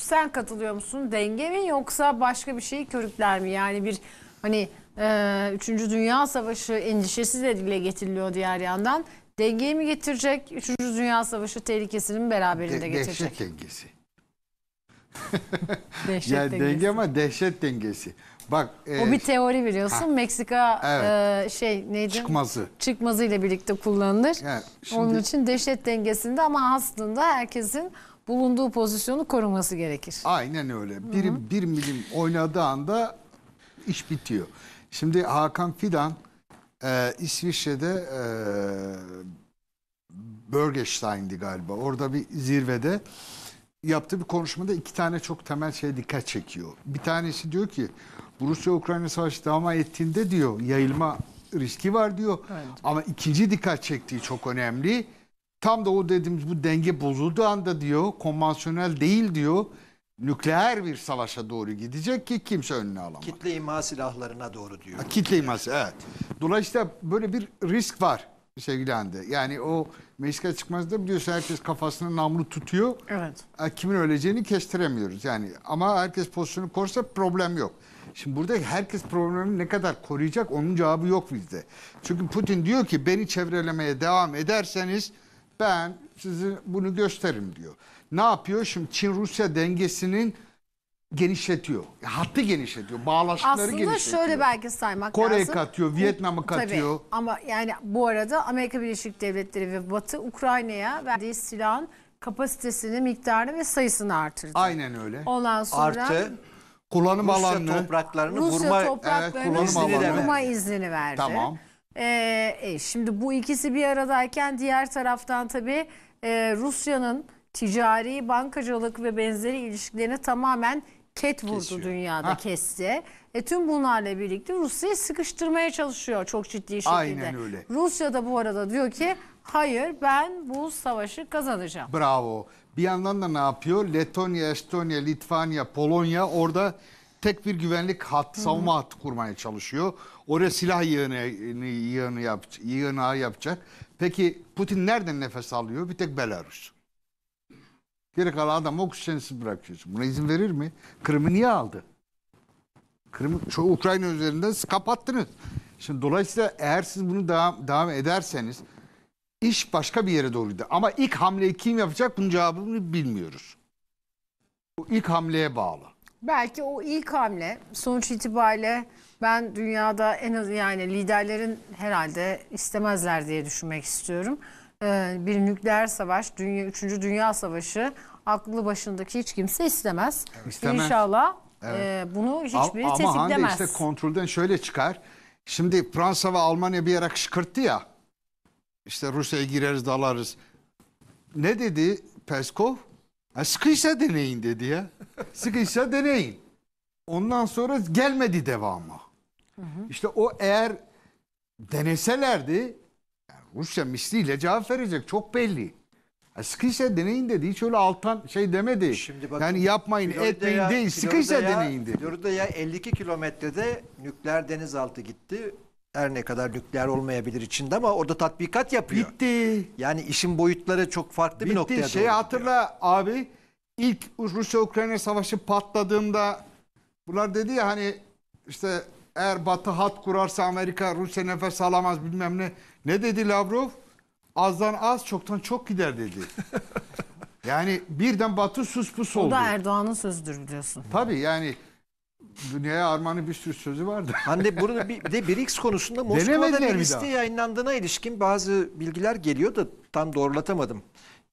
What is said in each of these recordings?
Sen katılıyor musun? Denge mi yoksa başka bir şeyi körükler mi? Yani bir hani e, Üçüncü Dünya Savaşı endişesi de dile getiriliyor diğer yandan. Dengeyi mi getirecek? Üçüncü Dünya Savaşı tehlikesini mi beraberinde De- getirecek? dehşet dengesi. Dehşet yani dengesi. denge ama dehşet dengesi. Bak e, O bir teori biliyorsun. Meksika evet. e, şey neydi? çıkması. Çıkmazı ile birlikte kullanılır. Evet, şimdi- Onun için dehşet dengesinde ama aslında herkesin bulunduğu pozisyonu koruması gerekir. Aynen öyle. Bir, bir milim oynadığı anda iş bitiyor. Şimdi Hakan Fidan e, İsviçre'de e, Börgestein'di galiba. Orada bir zirvede yaptığı bir konuşmada iki tane çok temel şey dikkat çekiyor. Bir tanesi diyor ki Rusya-Ukrayna savaşı devam ettiğinde diyor yayılma riski var diyor. Evet. Ama ikinci dikkat çektiği çok önemli Tam da o dediğimiz bu denge bozulduğu anda diyor konvansiyonel değil diyor nükleer bir savaşa doğru gidecek ki kimse önüne alamaz. Kitle imha silahlarına doğru diyor. Ha, kitle imha evet. Dolayısıyla böyle bir risk var sevgili Hande. Yani o meclise çıkmazda biliyorsun herkes kafasını namlu tutuyor. Evet. Kimin öleceğini kestiremiyoruz yani. Ama herkes pozisyonu korsa problem yok. Şimdi burada herkes problemi ne kadar koruyacak onun cevabı yok bizde. Çünkü Putin diyor ki beni çevrelemeye devam ederseniz ben sizi bunu gösteririm diyor. Ne yapıyor? Şimdi Çin-Rusya dengesinin genişletiyor. Hattı genişletiyor. Bağlaşıkları Aslında genişletiyor. şöyle belki saymak Kore lazım. Kore katıyor, Vietnam'ı katıyor. Tabii. Ama yani bu arada Amerika Birleşik Devletleri ve Batı Ukrayna'ya verdiği silahın kapasitesini, miktarını ve sayısını artırdı. Aynen öyle. Ondan sonra artı kullanım Rusya alanını topraklarını Rusya vurma topraklarını evet, kullanım iznini alanı. vurma izni verdi. Tamam. Ee, e, şimdi bu ikisi bir aradayken diğer taraftan tabii e, Rusya'nın ticari, bankacılık ve benzeri ilişkilerini tamamen ket vurdu Kesiyor. dünyada Hah. kesti. E, tüm bunlarla birlikte Rusya'yı sıkıştırmaya çalışıyor çok ciddi şekilde. Aynen öyle. Rusya da bu arada diyor ki hayır ben bu savaşı kazanacağım. Bravo. Bir yandan da ne yapıyor? Letonya, Estonya, Litvanya, Polonya orada tek bir güvenlik hat, savunma hat kurmaya çalışıyor. Oraya silah yığını, yığını yap, yığınağı yapacak. Peki Putin nereden nefes alıyor? Bir tek Belarus. Geri kalan adam oksijensiz bırakıyorsun. Buna izin verir mi? Kırım'ı niye aldı? Kırım'ı çoğu Ukrayna üzerinden kapattınız. Şimdi dolayısıyla eğer siz bunu devam, devam ederseniz iş başka bir yere doğru gider. Ama ilk hamleyi kim yapacak bunun cevabını bilmiyoruz. Bu ilk hamleye bağlı belki o ilk hamle sonuç itibariyle ben dünyada en az yani liderlerin herhalde istemezler diye düşünmek istiyorum. Ee, bir nükleer savaş, dünya, 3. Dünya Savaşı aklı başındaki hiç kimse istemez. istemez. İnşallah evet. e, bunu hiçbiri ama, ama tetiklemez. işte kontrolden şöyle çıkar. Şimdi Fransa ve Almanya bir yere kışkırttı ya. İşte Rusya'ya gireriz dalarız. Ne dedi Peskov? Ha, sıkıysa deneyin dedi ya. Sıkıysa deneyin. Ondan sonra gelmedi devamı. Hı hı. İşte o eğer deneselerdi yani Rusya misliyle cevap verecek çok belli. Ha, sıkıysa deneyin dedi. Hiç öyle alttan şey demedi. Şimdi bakın, yani yapmayın Florida'ya- etmeyin değil. Sıkıysa Florida'ya- deneyin dedi. Florida'ya 52 kilometrede nükleer denizaltı gitti. Her ne kadar nükleer olmayabilir içinde ama orada tatbikat yapıyor. Bitti. Yani işin boyutları çok farklı Bitti. bir noktaya doğru Şeyi hatırla abi ilk Rusya-Ukrayna savaşı patladığında bunlar dedi ya hani işte eğer Batı hat kurarsa Amerika Rusya nefes alamaz bilmem ne. Ne dedi Lavrov? Azdan az çoktan çok gider dedi. yani birden Batı sus pus oldu. O da Erdoğan'ın sözüdür biliyorsun. Tabii yani Dünyaya armağanı bir sürü sözü vardı. Anne bunu bir, de BRICS konusunda Moskova'da bir liste yayınlandığına ilişkin bazı bilgiler geliyor da tam doğrulatamadım.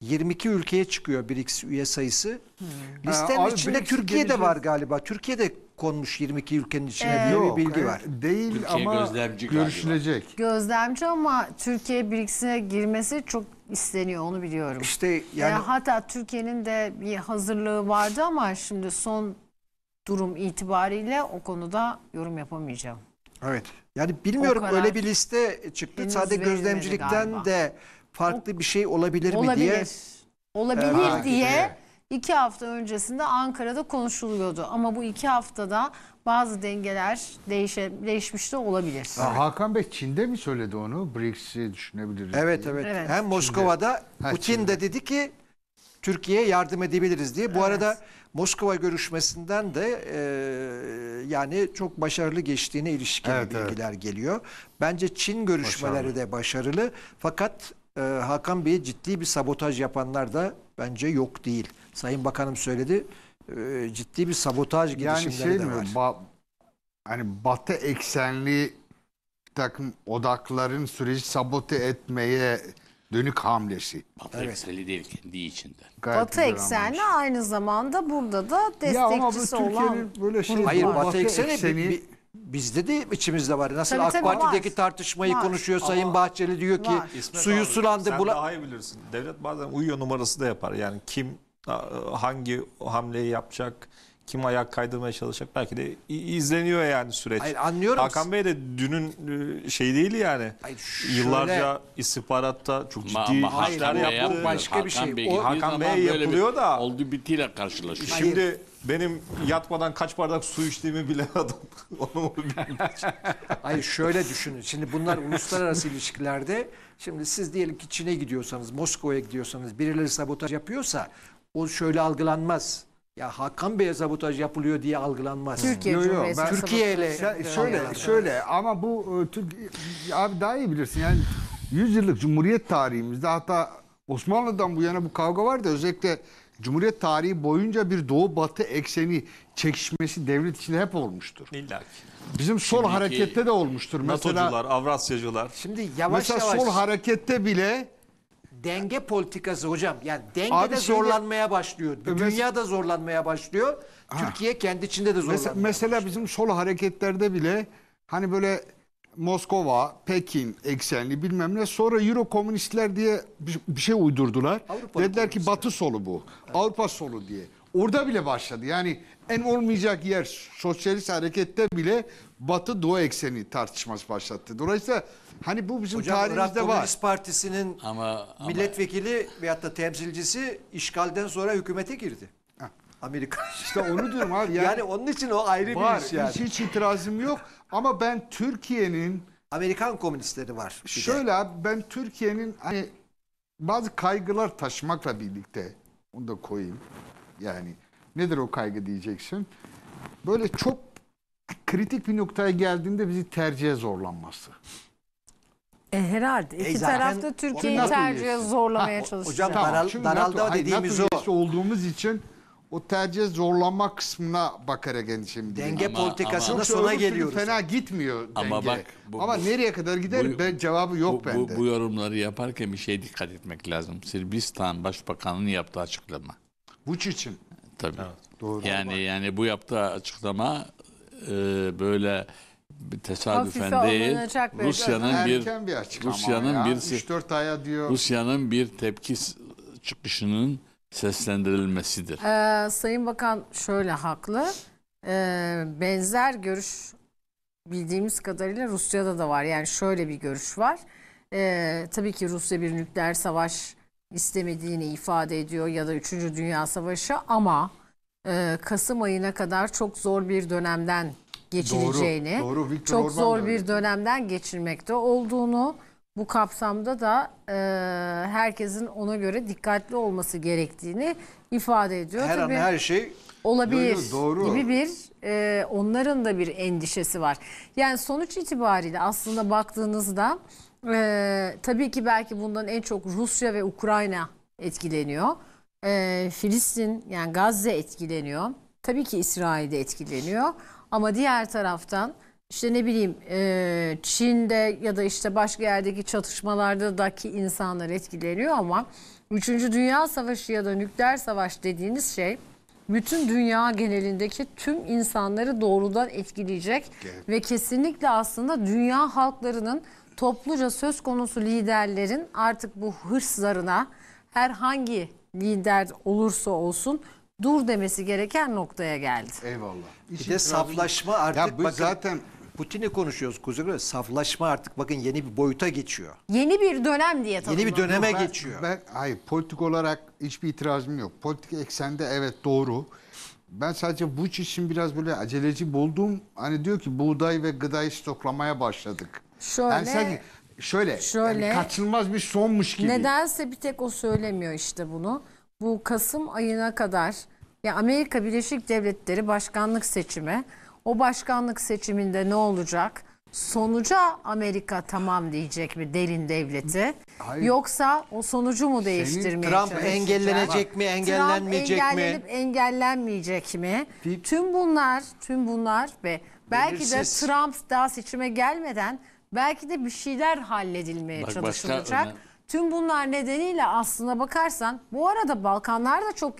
22 ülkeye çıkıyor BRICS üye sayısı. Hmm. Listenin ha, ee, abi, içinde BRICS Türkiye gelince... de var galiba. Türkiye de konmuş 22 ülkenin içine ee, bir bilgi e, var. Değil Türkiye ama gözlemci görüşülecek. Galiba. Gözlemci ama Türkiye BRICS'e girmesi çok isteniyor onu biliyorum. İşte yani, yani ee, hatta Türkiye'nin de bir hazırlığı vardı ama şimdi son durum itibariyle o konuda yorum yapamayacağım. Evet. Yani bilmiyorum öyle bir liste çıktı. Sadece gözlemcilikten galiba. de farklı o, bir şey olabilir, olabilir mi diye. Olabilir. Olabilir ee, diye iki hafta öncesinde Ankara'da konuşuluyordu. Ama bu iki haftada bazı dengeler değişe, değişmiş de olabilir. Ha, Hakan Bey Çin'de mi söyledi onu? BRICS'i düşünebiliriz. Evet, evet evet. Hem Moskova'da Çin'de. Putin de dedi ki Türkiye'ye yardım edebiliriz diye. Bu evet. arada Moskova görüşmesinden de e, yani çok başarılı geçtiğine ilişkin evet, bilgiler evet. geliyor. Bence Çin görüşmeleri başarılı. de başarılı. Fakat e, Hakan Bey'e ciddi bir sabotaj yapanlar da bence yok değil. Sayın Bakanım söyledi e, ciddi bir sabotaj girişimleri yani şey de mi, var. Ba hani batı eksenli takım odakların süreci sabote etmeye Dönük hamlesi. Batı Evet. ekseli değil kendi içinden. Gayet Batı güzel anlamış. aynı zamanda burada da destekçisi olan böyle şey Hayır var. Batı, Batı ekseni, bi- bizde de içimizde var. Nasıl Tabii, AK tabii, Parti'deki var. tartışmayı Var. konuşuyor Sayın Bahçeli diyor ki İsmet suyu abi, sulandı. Sen bula- daha iyi bilirsin. Devlet bazen uyuyor numarası da yapar. Yani kim hangi hamleyi yapacak, kim ayak kaydırmaya çalışacak belki de izleniyor yani süreç. Hayır anlıyorum. Hakan Bey de dünün e, şey değil yani. Hayır, şöyle... Yıllarca istihbaratta çok ciddi ma, ma, işler yaptı. Ya, başka Hakan bir şey. Bey, o, Hakan Bey yapılıyor da. Oldu bitiyle karşılaşıyor. Şimdi Hayır. benim yatmadan kaç bardak su içtiğimi bilen adam. Onu Hayır şöyle düşünün. Şimdi bunlar uluslararası ilişkilerde. Şimdi siz diyelim ki Çin'e gidiyorsanız, Moskova'ya gidiyorsanız birileri sabotaj yapıyorsa o şöyle algılanmaz ya Hakan Bey'e sabotaj yapılıyor diye algılanmaz. Türkiye Yo, yo, ben- Türkiye ile Sen- şöyle şöyle ama bu e, Türk abi daha iyi bilirsin yani 100 yıllık Cumhuriyet tarihimizde hatta Osmanlı'dan bu yana bu kavga var da özellikle Cumhuriyet tarihi boyunca bir doğu batı ekseni çekişmesi devlet içinde hep olmuştur. İlla Bizim sol Şimdiki harekette de olmuştur. Mesela NATO'cular, Avrasyacılar. Şimdi yavaş Mesela yavaş sol harekette bile denge politikası hocam. Yani dengede Abi şimdi- zorlanmaya başlıyor. Mes- Dünya da zorlanmaya başlıyor. Türkiye kendi içinde de zorlanmaya Mesela, mesela bizim sol hareketlerde bile hani böyle Moskova, Pekin eksenli bilmem ne sonra Euro komünistler diye bir, bir şey uydurdular. Avrupa Dediler ki Batı solu bu. Avrupa solu diye. Orada bile başladı. Yani en olmayacak yer sosyalist harekette bile Batı Doğu ekseni tartışması başlattı. Dolayısıyla Hani bu bizim Hocam, tarihimizde Irak var. Komünist Partisi'nin ama, ama milletvekili veyahut da temsilcisi işgalden sonra hükümete girdi. Amerika. İşte onu diyorum abi. Yani, yani onun için o ayrı var, bir iş yani. Hiç, hiç itirazım yok ama ben Türkiye'nin Amerikan komünistleri var. Şöyle abi ben Türkiye'nin hani bazı kaygılar taşımakla birlikte onu da koyayım. Yani nedir o kaygı diyeceksin. Böyle çok kritik bir noktaya geldiğinde bizi tercihe zorlanması. E, herhalde. İki E, zaten tarafta Türkiye'yi Tırnak tercihe zorlamaya Ha, o- çalışıyor. hocam- Daral- şimdi daraldı NATO, hayır, dediğimiz NATO o. olduğumuz için o tercih zorlama kısmına bakarak endişem Denge Ama- politikasında Yoksa sona öbür geliyoruz. Fena gitmiyor Ama denge. bak, bu- Ama bu- nereye kadar gider bu- ben cevabı yok bu, bende. bu yorumları yaparken bir şey dikkat etmek lazım. Sırbistan Başbakanı'nın yaptığı açıklama. Vuç için. Tabii. Doğru. Yani yani bu yaptığı açıklama e, böyle tesadüfen Hafife değil alınacak böyle. Rusya'nın bir, Erken bir açıklama Rusya'nın ya. bir 3-4 aya diyor. Rusya'nın bir tepki çıkışının seslendirilmesidir. Ee, Sayın Bakan şöyle haklı. Ee, benzer görüş bildiğimiz kadarıyla Rusya'da da var. Yani şöyle bir görüş var. Ee, tabii ki Rusya bir nükleer savaş istemediğini ifade ediyor ya da 3. Dünya Savaşı ama e, Kasım ayına kadar çok zor bir dönemden geçileceğini, doğru, doğru. çok Orban zor bir dönemden geçirmekte olduğunu, bu kapsamda da e, herkesin ona göre dikkatli olması gerektiğini ifade ediyor. Her Tabii, an her şey olabilir doğru. gibi bir e, onların da bir endişesi var. Yani sonuç itibariyle aslında baktığınızda e, tabii ki belki bundan en çok Rusya ve Ukrayna etkileniyor. E, Filistin yani Gazze etkileniyor. Tabii ki İsrail de etkileniyor. Ama diğer taraftan işte ne bileyim e, Çin'de ya da işte başka yerdeki çatışmalardaki insanlar etkileniyor ama 3. Dünya Savaşı ya da nükleer savaş dediğiniz şey bütün dünya genelindeki tüm insanları doğrudan etkileyecek ve kesinlikle aslında dünya halklarının topluca söz konusu liderlerin artık bu hırslarına herhangi lider olursa olsun dur demesi gereken noktaya geldi. Eyvallah. Bir de saflaşma artık ya bu bakın, zaten Putin'i konuşuyoruz Kuzey Kore. Saflaşma artık bakın yeni bir boyuta geçiyor. Yeni bir dönem diye tanımlanıyor. Yeni bir döneme ben, geçiyor. Ben, hayır politik olarak hiçbir itirazım yok. Politik eksende evet doğru. Ben sadece bu için biraz böyle aceleci buldum. Hani diyor ki buğday ve gıdayı stoklamaya başladık. Şöyle. Yani sanki şöyle, şöyle yani kaçınılmaz bir sonmuş gibi. Nedense bir tek o söylemiyor işte bunu bu Kasım ayına kadar ya Amerika Birleşik Devletleri başkanlık seçimi. O başkanlık seçiminde ne olacak? Sonuca Amerika tamam diyecek mi derin devleti? Hayır. Yoksa o sonucu mu değiştirmeye Trump çalışacak? engellenecek mi, engellenmeyecek Trump engellenip mi? engellenmeyecek mi? Bir- Tüm bunlar, tüm bunlar ve belki Belirsiz. de Trump daha seçime gelmeden belki de bir şeyler halledilmeye Bak çalışılacak. önemli- Tüm bunlar nedeniyle aslına bakarsan bu arada Balkanlar da çok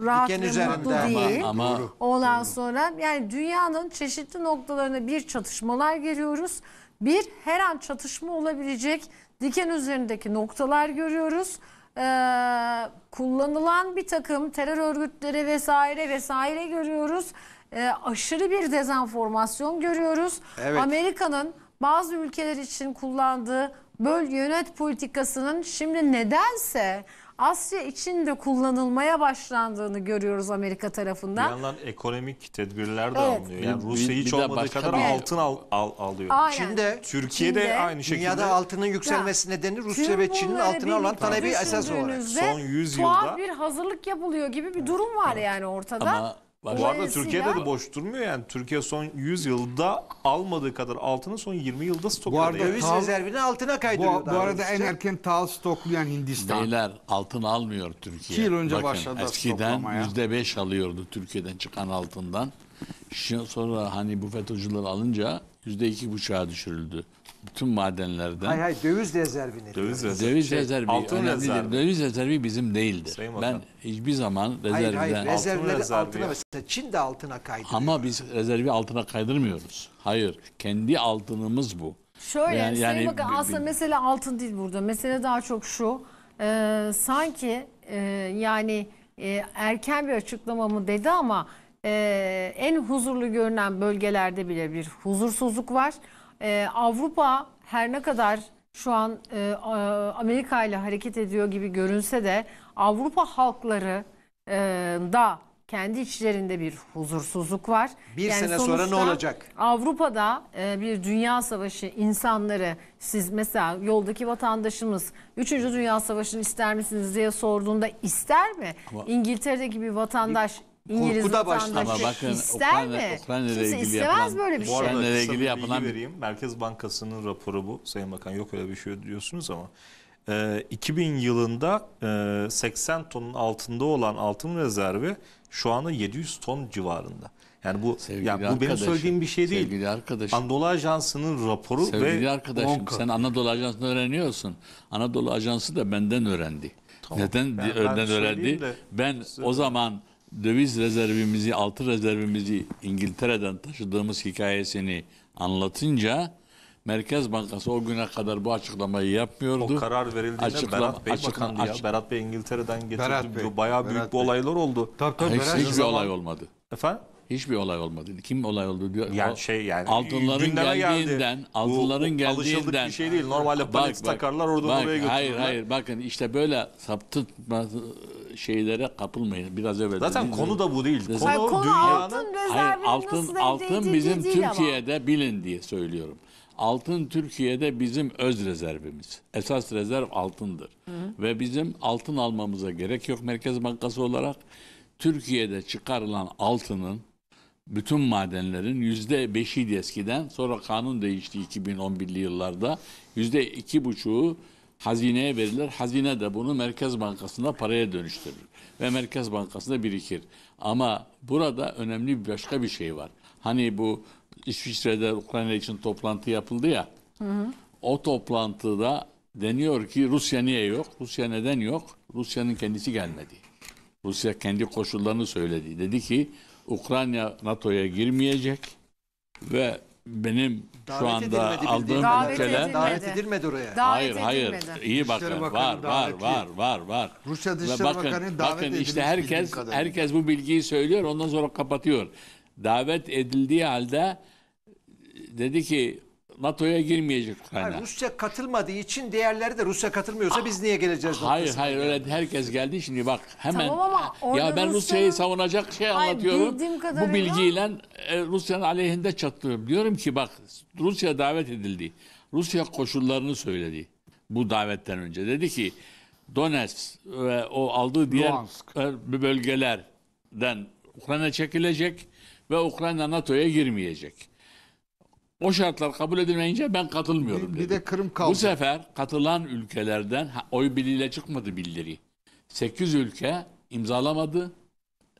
rahat Diken ve mutlu üzerinde ama- değil. Ama Ondan sonra yani dünyanın çeşitli noktalarına bir çatışmalar görüyoruz, Bir her an çatışma olabilecek diken üzerindeki noktalar görüyoruz. Ee, kullanılan bir takım terör örgütleri vesaire vesaire görüyoruz. Ee, aşırı bir dezenformasyon görüyoruz. Evet. Amerika'nın bazı ülkeler için kullandığı böl yönet politikasının şimdi nedense Asya için de kullanılmaya başlandığını görüyoruz Amerika tarafından. Bir yandan ekonomik tedbirler de evet. alınıyor. Yani Rusya hiç olmadığı kadar bir... altın al, al, alıyor. Aynen. Çin'de, Türkiye'de Çin'de, aynı şekilde. Dünyada altının yükselmesi ya, nedeni Rusya ve Çin'in altına olan talebi esas olarak. Son 100 yılda. Tuhaf bir hazırlık yapılıyor gibi bir durum var evet. yani ortada. Ama Var. Bu arada Türkiye'de de boş durmuyor yani. Türkiye son 100 yılda almadığı kadar altını son 20 yılda stokladı. Bu arada yani. rezervini altına kaydırıyor. Bu, bu arada en doğrusu. erken tahıl stoklayan Hindistan. Beyler altın almıyor Türkiye. İki yıl önce başladı Eskiden stoklamaya. yüzde beş alıyordu Türkiye'den çıkan altından. Şimdi sonra hani bu FETÖ'cüler alınca yüzde iki buçuğa düşürüldü. Bütün madenlerden. Hayır, hay döviz rezervini. Döviz rezervi. Döviz şey, rezervi. Altın önemlidir. rezervi. Döviz rezervi bizim değildir. ben hiçbir zaman rezervden Hayır hayır rezervleri altın rezervi altına mesela Çin de altına kaydırıyor. Ama biz rezervi altına kaydırmıyoruz. Hayır. Kendi altınımız bu. Şöyle yani, Sayın Bakan aslında mesele altın değil burada. Mesele daha çok şu. E, sanki e, yani e, erken bir açıklama mı dedi ama e, en huzurlu görünen bölgelerde bile bir huzursuzluk var. E, Avrupa her ne kadar şu an e, Amerika ile hareket ediyor gibi görünse de Avrupa halkları e, da kendi içlerinde bir huzursuzluk var. Bir yani sene sonra ne olacak? Avrupa'da e, bir dünya savaşı insanları siz mesela yoldaki vatandaşımız 3. Dünya Savaşı'nı ister misiniz diye sorduğunda ister mi? Ama İngiltere'deki bir vatandaş İngiliz Korku da başladı. Ama bakın ister Ukrayna, mi? Ukrayna Kimse ilgili istemez yapılan, böyle bir şey. Bu arada ile ilgili yapılan... vereyim. Merkez Bankası'nın raporu bu. Sayın Bakan yok öyle bir şey diyorsunuz ama. 2000 e, yılında 80 e, tonun altında olan altın rezervi şu anda 700 ton civarında. Yani bu sevgili yani bu arkadaşım, benim söylediğim bir şey değil. Sevgili arkadaşım. Anadolu Ajansı'nın raporu sevgili ve Sevgili arkadaşım Monka. sen Anadolu Ajansı'nı öğreniyorsun. Anadolu Ajansı da benden öğrendi. Tamam. Neden ben, öğrendi? Ben, öğrendi. De, ben o zaman döviz rezervimizi, altı rezervimizi İngiltere'den taşıdığımız hikayesini anlatınca Merkez Bankası o güne kadar bu açıklamayı yapmıyordu. O karar verildiğinde Açıklam, Berat Bey açıklam, bakandı açık... ya. Berat Bey İngiltere'den getirdi Berat diyor. Bey, bayağı Berat büyük Bey. olaylar oldu. Tabii, tabii, Hiç, hiçbir zaman... olay olmadı. Efendim? Hiçbir olay olmadı. Kim olay oldu diyor. Yani şey yani altınların geldiğinden, geldi. altınların bu, bu geldiğinden. Alışıldık bir şey değil. Normalde bak, balık takarlar oradan bak, oraya götürürler. Hayır hayır bakın işte böyle saptırma şeylere kapılmayın. Biraz evvel Zaten konu da bu değil. Konu, Hayır, konu dünyanın altın, Hayır, altın, altın bizim Türkiye'de ama. bilin diye söylüyorum. Altın Türkiye'de bizim öz rezervimiz. Esas rezerv altındır. Hı. Ve bizim altın almamıza gerek yok Merkez Bankası olarak. Türkiye'de çıkarılan altının bütün madenlerin yüzde beşiydi eskiden. Sonra kanun değişti 2011'li yıllarda. Yüzde iki buçuğu hazineye verilir. Hazine de bunu Merkez Bankası'nda paraya dönüştürür ve Merkez Bankası'nda birikir. Ama burada önemli bir başka bir şey var. Hani bu İsviçre'de Ukrayna için toplantı yapıldı ya. Hı hı. O toplantıda deniyor ki Rusya niye yok? Rusya neden yok? Rusya'nın kendisi gelmedi. Rusya kendi koşullarını söyledi. Dedi ki Ukrayna NATO'ya girmeyecek ve benim Davet şu anda aldığım bildiğim kadarıyla. Davet edilmedi. ülkeler Davet edilmedi oraya. Davet hayır hayır edilmedi. iyi bakın var Bakanı var var var var. Rusya Dışişleri Ve bakın, Bakanı davet bakın işte herkes herkes bu bilgiyi söylüyor ondan sonra kapatıyor. Davet edildiği halde dedi ki NATO'ya girmeyecek Ukrayna. Hayır, Rusya katılmadığı için değerleri de Rusya katılmıyorsa biz niye geleceğiz? Hayır hayır öyle herkes geldi şimdi bak hemen tamam ama ya ben Rusya'yı Rusya savunacak şey hayır, anlatıyorum. Bu bilgiyle e, Rusya'nın aleyhinde çatlıyorum. Diyorum ki bak Rusya davet edildi. Rusya koşullarını söyledi bu davetten önce. Dedi ki Donetsk ve o aldığı diğer Luhansk. E, bölgelerden Ukrayna çekilecek ve Ukrayna NATO'ya girmeyecek. O şartlar kabul edilmeyince ben katılmıyorum dedi. Bir de Kırım kaldı. Bu sefer katılan ülkelerden ha, oy birliğiyle çıkmadı bildiri. 8 ülke imzalamadı,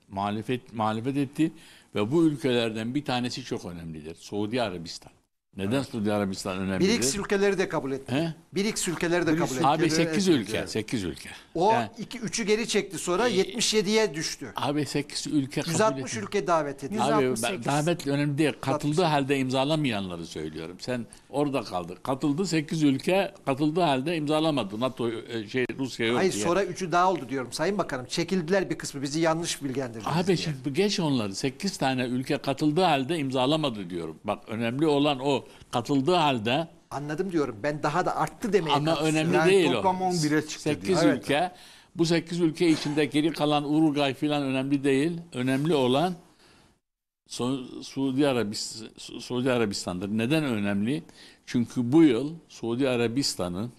muhalefet, muhalefet etti ve bu ülkelerden bir tanesi çok önemlidir. Suudi Arabistan. Neden Suudi Arabistan önemli? BRICS ülkeleri de kabul etti. Birik ülkeleri de kabul etti. Abi 8 ülke, yani. 8 ülke. O yani, iki, 3'ü geri çekti sonra e, ee, 77'ye düştü. Abi 8 ülke kabul 160 etti. ülke davet etti. Abi davet önemli değil. Katıldığı 168. halde imzalamayanları söylüyorum. Sen orada kaldı. Katıldı 8 ülke katıldığı halde imzalamadı. NATO e, şey Rusya yok Hayır diye. sonra 3'ü daha oldu diyorum Sayın Bakanım. Çekildiler bir kısmı bizi yanlış bilgilendirdiniz Abi diye. şimdi geç onları. 8 tane ülke katıldığı halde imzalamadı diyorum. Bak önemli olan o o katıldığı halde Anladım diyorum. Ben daha da arttı demeye ama kalksın. önemli Yani değil o. toplam 11'e çıktı 8 diyor. Evet. ülke. Bu 8 ülke içinde geri kalan Uruguay falan önemli değil. Önemli olan Suudi, Arabist, Suudi Arabistan'dır. Neden önemli? Çünkü bu yıl Suudi Arabistan'ın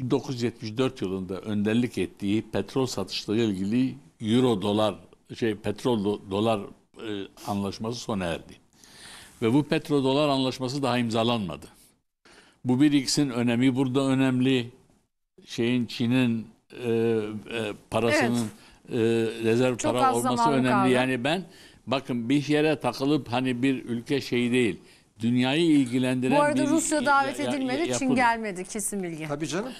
1974 yılında önderlik ettiği petrol satışları ilgili euro dolar şey petrol dolar e, anlaşması sona erdi. Ve bu petrodolar anlaşması daha imzalanmadı. Bu bir ikisinin önemi burada önemli. Şeyin Çin'in e, e, parasının evet. e, rezerv Çok para olması önemli. Kaldı. Yani ben bakın bir yere takılıp hani bir ülke şey değil dünyayı ilgilendiren Bu arada Rusya davet edilmedi, Çin gelmedi kesin bilgi. Tabii canım.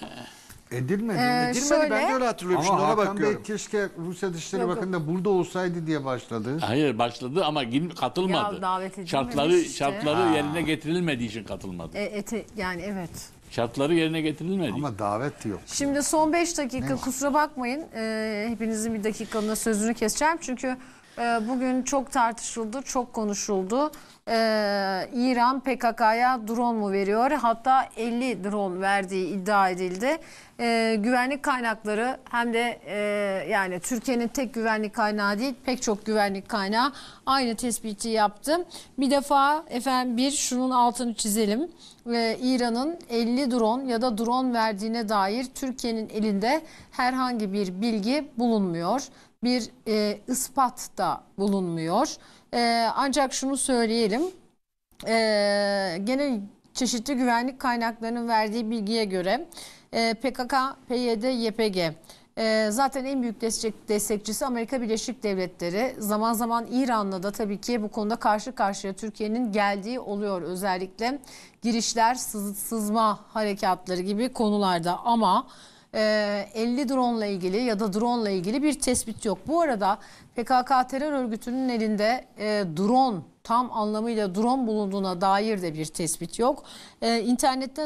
Edilmedi. Ee, Edilmedi şöyle, ben de öyle hatırlıyorum. Ama Şimdi ona Hakan bakıyorum. Bey keşke Rusya Dışişleri Yok, Bakanı da burada olsaydı diye başladı. Hayır başladı ama katılmadı. Ya, davet edilmemiş şartları işte. şartları ha. yerine getirilmediği için katılmadı. E, ete, yani evet. Şartları yerine getirilmedi. Ama davet yok. Şimdi son 5 dakika Neyse. kusura bakmayın. Ee, hepinizin bir dakikalığına sözünü keseceğim. Çünkü ee, bugün çok tartışıldı, çok konuşuldu. Ee, İran PKK'ya drone mu veriyor? Hatta 50 drone verdiği iddia edildi. Ee, güvenlik kaynakları hem de e, yani Türkiye'nin tek güvenlik kaynağı değil pek çok güvenlik kaynağı aynı tespiti yaptım. Bir defa efendim bir şunun altını çizelim. Ee, İran'ın 50 drone ya da drone verdiğine dair Türkiye'nin elinde herhangi bir bilgi bulunmuyor bir e, ispat da bulunmuyor. E, ancak şunu söyleyelim. E, gene çeşitli güvenlik kaynaklarının verdiği bilgiye göre e, PKK, PYD, YPG e, zaten en büyük destek, destekçisi Amerika Birleşik Devletleri. Zaman zaman İran'la da tabii ki bu konuda karşı karşıya Türkiye'nin geldiği oluyor. Özellikle girişler, sız, sızma harekatları gibi konularda ama... 50 drone ile ilgili ya da drone ile ilgili bir tespit yok. Bu arada PKK terör örgütünün elinde e, drone tam anlamıyla drone bulunduğuna dair de bir tespit yok. Ee,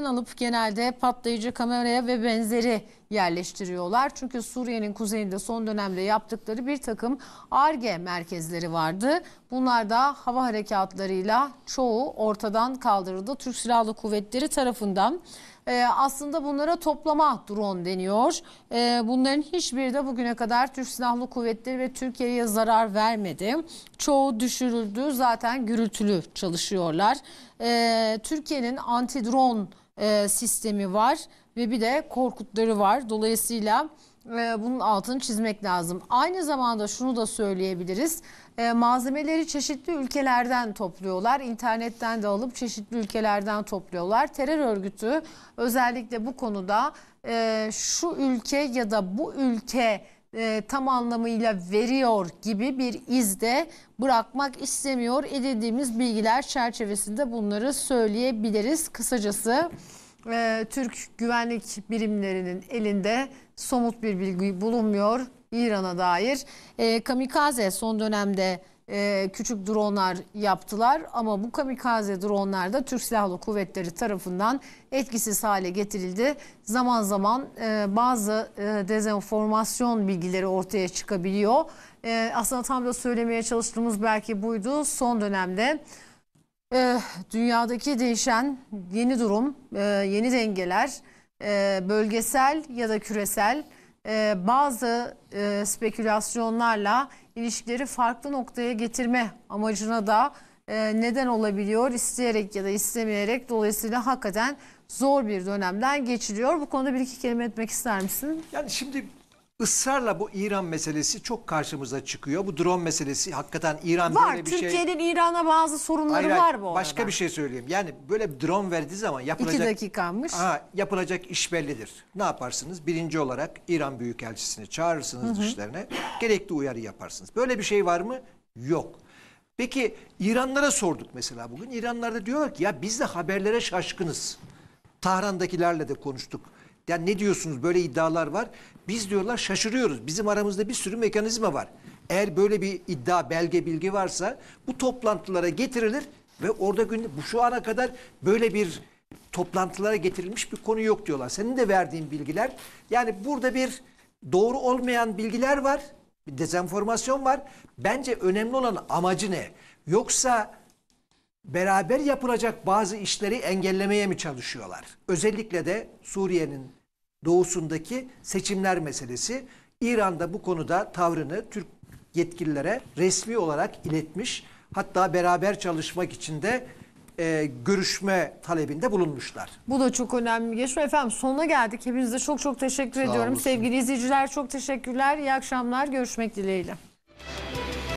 alıp genelde patlayıcı kameraya ve benzeri yerleştiriyorlar. Çünkü Suriye'nin kuzeyinde son dönemde yaptıkları bir takım ARGE merkezleri vardı. Bunlar da hava harekatlarıyla çoğu ortadan kaldırıldı. Türk Silahlı Kuvvetleri tarafından e, aslında bunlara toplama drone deniyor. E, bunların hiçbiri de bugüne kadar Türk Silahlı Kuvvetleri ve Türkiye'ye zarar vermedi. Çoğu düşürüldü zaten gürültülü çalışıyorlar. E, Türkiye'nin anti drone e, sistemi var ve bir de korkutları var. Dolayısıyla e, bunun altını çizmek lazım. Aynı zamanda şunu da söyleyebiliriz e, malzemeleri çeşitli ülkelerden topluyorlar. İnternetten de alıp çeşitli ülkelerden topluyorlar. Terör örgütü özellikle bu konuda e, şu ülke ya da bu ülke e, tam anlamıyla veriyor gibi bir izde bırakmak istemiyor. Edindiğimiz bilgiler çerçevesinde bunları söyleyebiliriz. Kısacası e, Türk güvenlik birimlerinin elinde somut bir bilgi bulunmuyor. İran'a dair. E, kamikaze son dönemde e, küçük dronlar yaptılar ama bu kamikaze dronlar da Türk Silahlı Kuvvetleri tarafından etkisiz hale getirildi. Zaman zaman e, bazı e, dezenformasyon bilgileri ortaya çıkabiliyor. E, aslında tam da söylemeye çalıştığımız belki buydu. Son dönemde e, dünyadaki değişen yeni durum, e, yeni dengeler, e, bölgesel ya da küresel e, bazı e, spekülasyonlarla ilişkileri farklı noktaya getirme amacına da e, neden olabiliyor. isteyerek ya da istemeyerek dolayısıyla hakikaten zor bir dönemden geçiliyor. Bu konuda bir iki kelime etmek ister misin? Yani şimdi ısrarla bu İran meselesi çok karşımıza çıkıyor. Bu drone meselesi hakikaten İran var, böyle bir Türkiye'nin şey... Var. Türkiye'nin İran'a bazı sorunları hayır, var bu arada. Başka bir şey söyleyeyim. Yani böyle bir drone verdiği zaman yapılacak... İki dakikanmış. Aha, yapılacak iş bellidir. Ne yaparsınız? Birinci olarak İran Büyükelçisini çağırırsınız hı hı. dışlarına. Gerekli uyarı yaparsınız. Böyle bir şey var mı? Yok. Peki İranlara sorduk mesela bugün. İranlarda diyorlar ki ya biz de haberlere şaşkınız. Tahran'dakilerle de konuştuk. Ya ne diyorsunuz böyle iddialar var. Biz diyorlar şaşırıyoruz. Bizim aramızda bir sürü mekanizma var. Eğer böyle bir iddia, belge, bilgi varsa bu toplantılara getirilir ve orada gün bu şu ana kadar böyle bir toplantılara getirilmiş bir konu yok diyorlar. Senin de verdiğin bilgiler yani burada bir doğru olmayan bilgiler var. Bir dezenformasyon var. Bence önemli olan amacı ne? Yoksa beraber yapılacak bazı işleri engellemeye mi çalışıyorlar? Özellikle de Suriye'nin doğusundaki seçimler meselesi. İran'da bu konuda tavrını Türk yetkililere resmi olarak iletmiş. Hatta beraber çalışmak için de e, görüşme talebinde bulunmuşlar. Bu da çok önemli bir gelişme. Efendim sonuna geldik. Hepinize çok çok teşekkür Sağ ediyorum. Olsun. Sevgili izleyiciler çok teşekkürler. İyi akşamlar. Görüşmek dileğiyle.